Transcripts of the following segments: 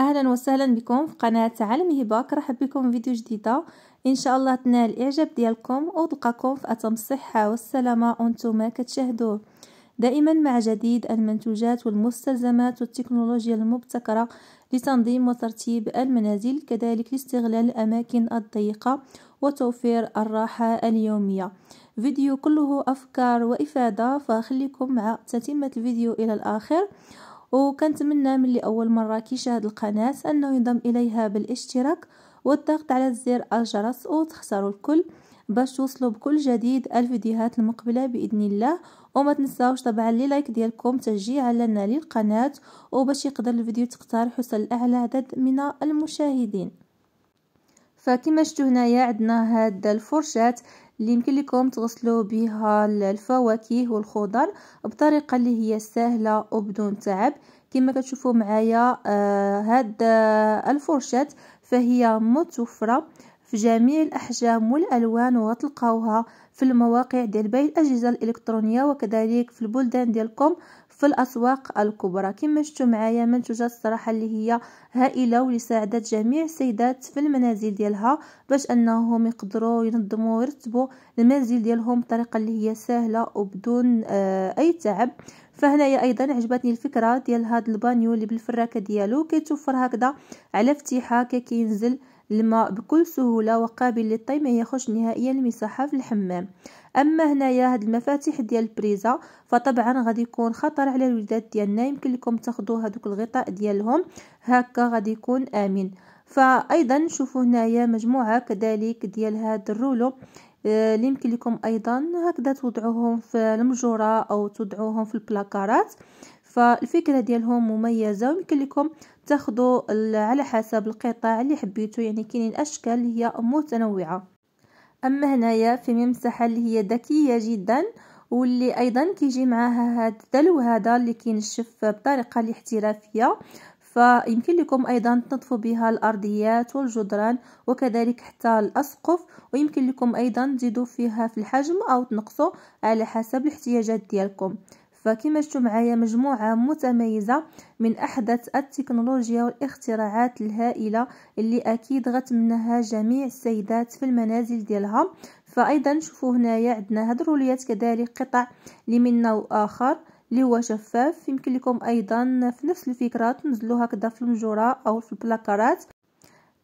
اهلا وسهلا بكم في قناه عالم هباك رحب بكم في فيديو جديده ان شاء الله تنال الاعجاب ديالكم وتلقاكم في اتم الصحه والسلامه وانتم كتشاهدوه دائما مع جديد المنتوجات والمستلزمات والتكنولوجيا المبتكره لتنظيم وترتيب المنازل كذلك لاستغلال الاماكن الضيقه وتوفير الراحه اليوميه فيديو كله افكار وافاده فخليكم مع تتمه الفيديو الى الاخر وكنتمنى من اللي اول مره كيشاهد القناه انه ينضم اليها بالاشتراك والضغط على زر الجرس وتخسروا الكل باش توصلوا بكل جديد الفيديوهات المقبله باذن الله وما تنساوش طبعا لي لايك ديالكم تشجيعا لنا للقناه وباش يقدر الفيديو تختار حصل اعلى عدد من المشاهدين فكما شفتوا هنايا عندنا هاد الفرشات اللي يمكن لكم تغسلوا بها الفواكه والخضر بطريقه اللي هي سهله وبدون تعب كما كتشوفوا معايا آه هاد آه، الفرشات فهي متوفره في جميع الاحجام والالوان وغتلقاوها في المواقع ديال بيع الاجهزه الالكترونيه وكذلك في البلدان ديالكم في الأسواق الكبرى كما شفتوا معايا منتوجات الصراحة اللي هي هائلة ولساعدة جميع السيدات في المنازل ديالها باش أنهم يقدروا ينظموا ويرتبوا المنزل ديالهم بطريقة اللي هي سهلة وبدون آه، أي تعب فهنايا ايضا عجبتني الفكره ديال هذا البانيو اللي بالفراكه ديالو كيتوفر هكذا على فتيحه كينزل الماء بكل سهولة وقابل للطي ما يخش نهائيا المساحة في الحمام اما هنايا هاد المفاتيح ديال البريزة فطبعا غادي يكون خطر على الولادات ديالنا يمكن لكم تاخدو هادوك الغطاء ديالهم هكا غادي يكون امن فايضا هنا هنايا مجموعه كذلك ديال هاد الرولو آه، اللي يمكن لكم ايضا هكذا توضعوهم في المجوره او توضعوهم في البلاكارات فالفكره ديالهم مميزه ويمكن لكم تاخذوا على حسب القطع اللي حبيتو يعني كاينين اشكال اللي هي متنوعه اما هنايا في ممسحه اللي هي ذكيه جدا واللي ايضا كيجي معاها هذا الدلو هذا اللي كينشف بطريقه اللي احترافيه فيمكن لكم ايضا تنظفوا بها الارضيات والجدران وكذلك حتى الاسقف ويمكن لكم ايضا تزيدوا فيها في الحجم او تنقصوا على حسب الاحتياجات ديالكم فكما شفتوا معايا مجموعة متميزة من أحدث التكنولوجيا والاختراعات الهائلة اللي أكيد غتمناها جميع السيدات في المنازل ديالها فأيضا شوفوا هنايا عندنا هاد الروليات كذلك قطع لمن نوع آخر اللي هو شفاف يمكن لكم أيضا في نفس الفكرة تنزلوا هكذا في المجورة أو في البلاكارات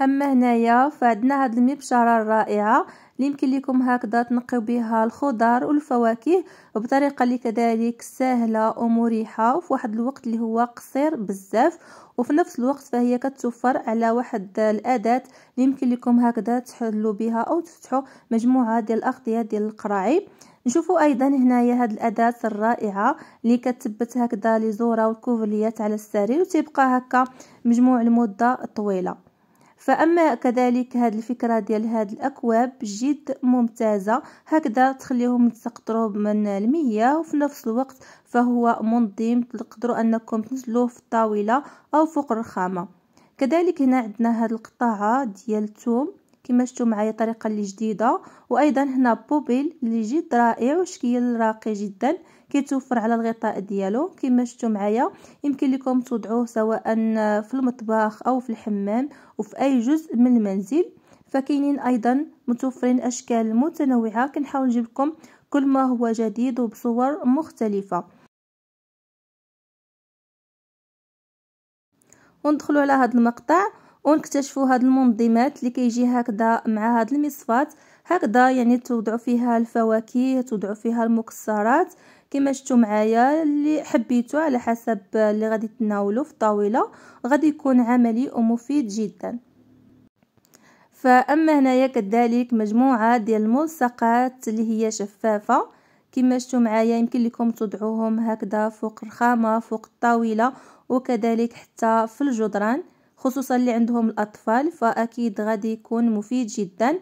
اما هنايا فعندنا هاد المبشره الرائعه اللي يمكن لكم هكذا تنقيو بها الخضر والفواكه بطريقه اللي كذلك سهله ومريحه وفي واحد الوقت اللي هو قصير بزاف وفي نفس الوقت فهي كتوفر على واحد الاداه اللي يمكن لكم هكذا تحلوا بها او تفتحوا مجموعه ديال الاغطيه ديال القراعي نشوفوا ايضا هنايا هاد الاداه الرائعه اللي كتثبت هكذا لي زوره والكوفليات على السرير وتبقى هكا مجموع المده طويله فاما كذلك هاد الفكره ديال هاد الاكواب جد ممتازه هكذا تخليهم يتسقطروا من المياه وفي نفس الوقت فهو منظم تقدروا انكم تنزلوه في الطاوله او فوق الرخامه كذلك هنا عندنا هاد القطاعه ديال الثوم كما شفتوا معايا الطريقه اللي جديده وايضا هنا بوبيل اللي جد رائع وشكل راقي جدا كيتوفر على الغطاء ديالو كما شفتوا معايا يمكن لكم توضعوه سواء في المطبخ او في الحمام وفي اي جزء من المنزل فكاينين ايضا متوفرين اشكال متنوعه كنحاول نجيب لكم كل ما هو جديد وبصور مختلفه وندخلوا على هذا المقطع ونكتشفوا هاد المنظمات اللي كيجي هكذا مع هاد المصفات هكذا يعني توضعوا فيها الفواكه توضعوا فيها المكسرات كما شفتوا معايا اللي حبيتو على حسب اللي غادي تناولو في الطاوله غادي يكون عملي ومفيد جدا فاما هنايا كذلك مجموعه ديال الملصقات اللي هي شفافه كما شفتوا معايا يمكن لكم تضعوهم هكذا فوق الرخامه فوق الطاوله وكذلك حتى في الجدران خصوصا اللي عندهم الاطفال فاكيد غادي يكون مفيد جدا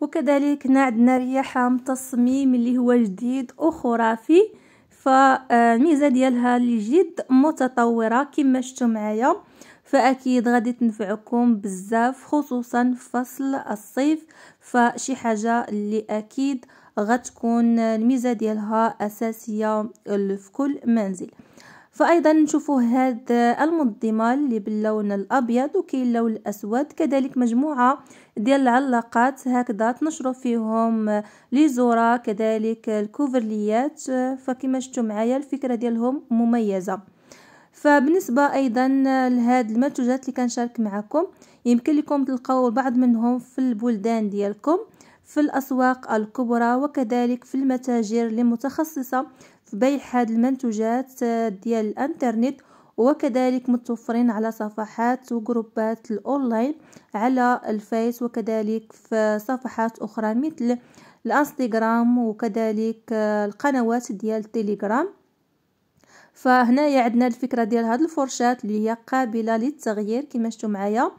وكذلك هنا عندنا رياحة تصميم اللي هو جديد وخرافي فالميزه ديالها اللي جد متطوره كما شفتوا معايا فاكيد غادي تنفعكم بزاف خصوصا في فصل الصيف فشي حاجه اللي اكيد غتكون الميزه ديالها اساسيه في كل منزل فأيضا نشوفوا هاد المنظمة اللي باللون الأبيض وكاين اللون الأسود كذلك مجموعة ديال العلاقات هكذا تنشروا فيهم لي كذلك الكوفرليات فكما شفتوا معايا الفكرة ديالهم مميزة فبالنسبة أيضا لهاد المنتوجات اللي كنشارك معكم يمكن لكم تلقاو بعض منهم في البلدان ديالكم في الأسواق الكبرى وكذلك في المتاجر المتخصصة في بيع هذه المنتوجات آه، ديال الانترنت وكذلك متوفرين على صفحات وجروبات الاونلاين على الفيس وكذلك في صفحات اخرى مثل الانستغرام وكذلك آه، القنوات ديال التليجرام فهنايا عندنا الفكره ديال هاد الفرشات اللي هي قابله للتغيير كما شفتوا معايا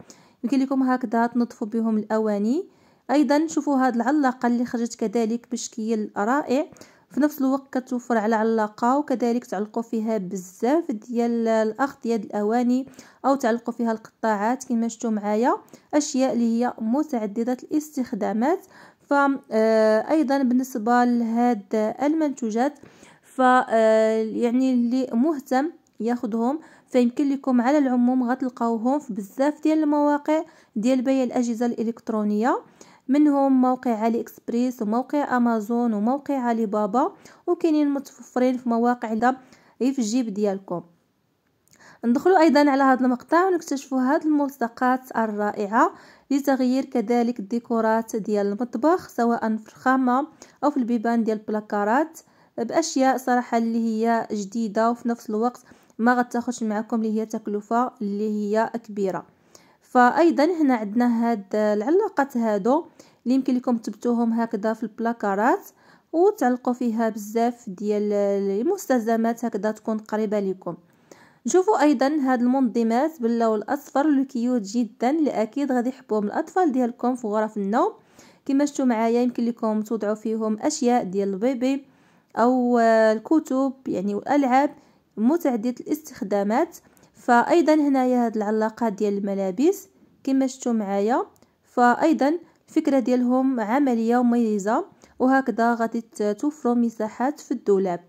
يمكن لكم هكذا تنظفوا بهم الاواني ايضا شوفوا هاد العلاقه اللي خرجت كذلك بشكل رائع في نفس الوقت كتوفر على علاقه وكذلك تعلقوا فيها بزاف ديال الاغطيه ديال الاواني او تعلقوا فيها القطاعات كما شفتوا معايا اشياء اللي هي متعدده الاستخدامات ف آه، ايضا بالنسبه لهاد المنتوجات ف آه، يعني اللي مهتم ياخذهم فيمكن لكم على العموم غتلقاوهم في بزاف ديال المواقع ديال بيع الاجهزه الالكترونيه منهم موقع علي اكسبريس وموقع امازون وموقع علي بابا وكاينين متوفرين في مواقع اللي في الجيب ديالكم ندخلوا ايضا على هذا المقطع ونكتشفوا هذه الملصقات الرائعه لتغيير كذلك الديكورات ديال المطبخ سواء في الخامه او في البيبان ديال البلاكارات باشياء صراحه اللي هي جديده وفي نفس الوقت ما غتاخذش معكم اللي هي تكلفه اللي هي كبيره فايضا هنا عندنا هاد العلاقات هادو اللي يمكن لكم تبتوهم هكذا في البلاكارات وتعلقوا فيها بزاف ديال المستلزمات هكذا تكون قريبه لكم شوفوا ايضا هاد المنظمات باللون الاصفر لو كيوت جدا اللي اكيد غادي يحبوهم الاطفال ديالكم في غرف النوم كما شفتوا معايا يمكن لكم توضعوا فيهم اشياء ديال البيبي او الكتب يعني والالعاب متعدده الاستخدامات فايضا هنايا هاد العلاقات ديال الملابس كما شفتوا معايا فايضا الفكره ديالهم عمليه ومميزه وهكذا غادي توفروا مساحات في الدولاب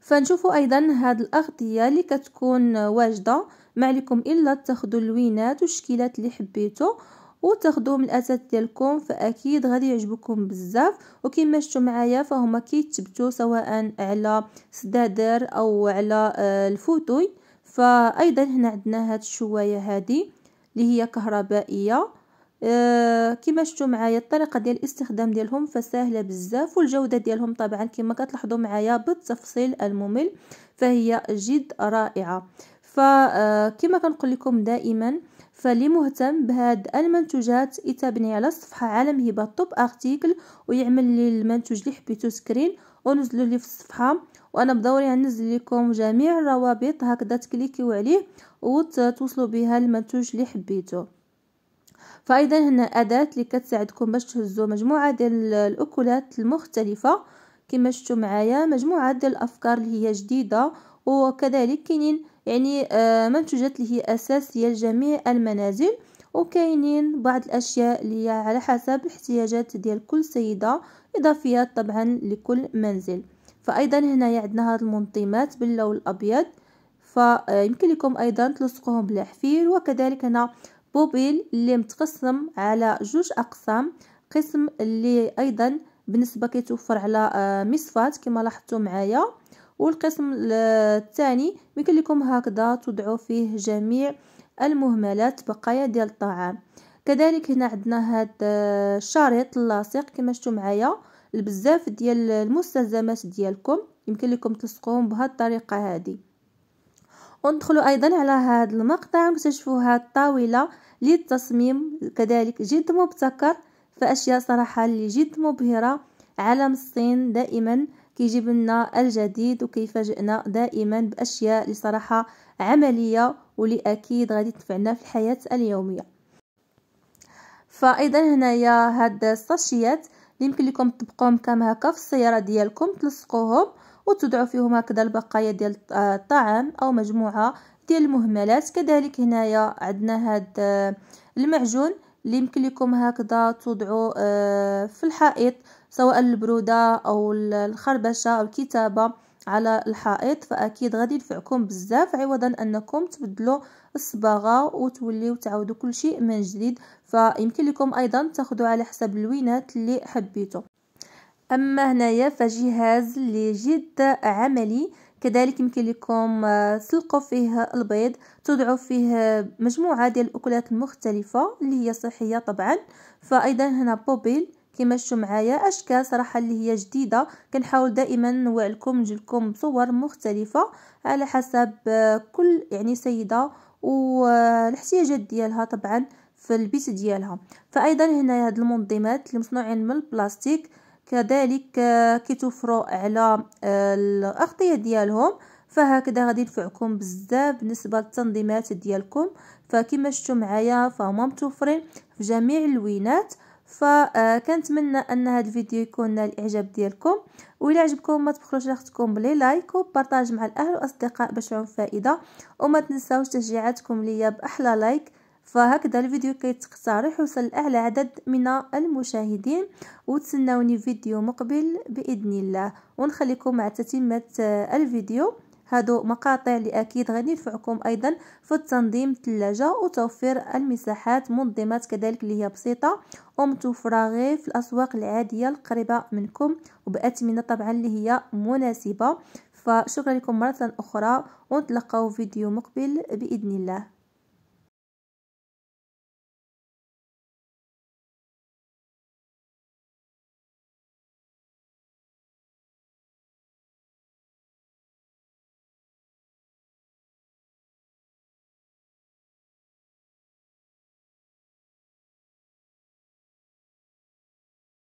فنشوفوا ايضا هاد الاغطيه اللي كتكون واجده ما عليكم الا تاخذوا اللوينات والشكيلات اللي حبيتو وتاخذوا من الاثاث ديالكم فاكيد غادي يعجبكم بزاف وكما شفتوا معايا فهما كيتثبتوا سواء على سدادر او على آه، الفوتوي فايضا هنا عندنا هاد الشوايه هادي اللي هي كهربائيه أه كما شفتوا معايا الطريقه ديال الاستخدام ديالهم فسهله بزاف والجوده ديالهم طبعا كما كتلاحظوا معايا بالتفصيل الممل فهي جد رائعه فكما آه، كنقول لكم دائما فاللي مهتم بهاد المنتوجات يتابعني على الصفحه عالم هبه توب ارتيكل ويعمل لي المنتوج اللي حبيتو سكرين ونزلوا لي في الصفحه وانا بدوري هنزل لكم جميع الروابط هكذا تكليكيو عليه وتوصلوا بها المنتوج اللي حبيتو فايضا هنا اداه اللي كتساعدكم باش تهزوا مجموعه ديال الاكلات المختلفه كما شفتوا معايا مجموعه ديال الافكار اللي هي جديده وكذلك كاينين يعني آه، منتوجات اللي هي أساسية لجميع المنازل وكاينين بعض الأشياء اللي على حسب الاحتياجات ديال كل سيدة إضافيات طبعا لكل منزل فأيضا هنا عندنا هاد المنظمات باللون الأبيض فيمكن لكم أيضا تلصقوهم بالحفير وكذلك هنا بوبيل اللي متقسم على جوج أقسام قسم اللي أيضا بالنسبة كيتوفر على آه، مصفات كما لاحظتوا معايا والقسم الثاني يمكن لكم هكذا تضعوا فيه جميع المهملات بقايا ديال الطعام كذلك هنا عندنا هذا آه، الشريط اللاصق كما شفتوا معايا لبزاف ديال المستلزمات ديالكم يمكن لكم تلصقوهم بهذه الطريقه هذه وندخلوا ايضا على هذا المقطع ونكتشفوا هذه الطاوله للتصميم كذلك جد مبتكر فاشياء صراحه اللي جد مبهره علم الصين دائما كيجيب لنا الجديد وكيف جئنا دائما باشياء لصراحه صراحه عمليه ولي اكيد غادي تنفعنا في الحياه اليوميه فايضا هنايا هاد الساشيات يمكن لكم تطبقوهم كام هكا في السياره ديالكم تلصقوهم وتضعوا فيهم هكذا البقايا ديال الطعام آه، او مجموعه ديال المهملات كذلك هنايا عندنا هاد آه، المعجون اللي يمكن لكم هكذا تضعوا آه، في الحائط سواء البرودة أو الخربشة أو الكتابة على الحائط فأكيد غادي ينفعكم بزاف عوضا أنكم تبدلوا الصباغة وتوليو تعاودوا كل شيء من جديد فيمكن لكم أيضا تاخذوا على حسب الوينات اللي حبيتوا أما هنايا فجهاز اللي جد عملي كذلك يمكن لكم آه، تسلقوا فيه البيض تضعوا فيه مجموعة ديال الأكلات المختلفة اللي هي صحية طبعا فأيضا هنا بوبيل كما شفتوا معايا اشكال صراحه اللي هي جديده كنحاول دائما نوعلكم لكم نجي لكم بصور مختلفه على حسب آه، كل يعني سيده والاحتياجات آه، ديالها طبعا في البيت ديالها فايضا هنا هاد المنظمات اللي مصنوعين من البلاستيك كذلك آه، كيتوفروا على الاغطيه ديالهم فهكذا غادي ينفعكم بزاف بالنسبه للتنظيمات ديالكم فكما شفتوا معايا فهما متوفرين في جميع اللوينات فكنتمنى ان هذا الفيديو يكون نال الاعجاب ديالكم وإلا عجبكم ما تبخلوش لاختكم بلي لايك وبارطاج مع الاهل والاصدقاء باش يعم فائده وما تنساوش تشجيعاتكم ليا باحلى لايك فهكذا الفيديو كيتقترح ويوصل لاعلى عدد من المشاهدين وتسناوني فيديو مقبل باذن الله ونخليكم مع تتمه الفيديو هادو مقاطع اللي اكيد غادي ينفعكم ايضا في تنظيم الثلاجه وتوفير المساحات منظمات كذلك اللي هي بسيطه ومتوفره غير في الاسواق العاديه القريبه منكم وباثمنه طبعا اللي هي مناسبه فشكرا لكم مره اخرى ونتلقاو فيديو مقبل باذن الله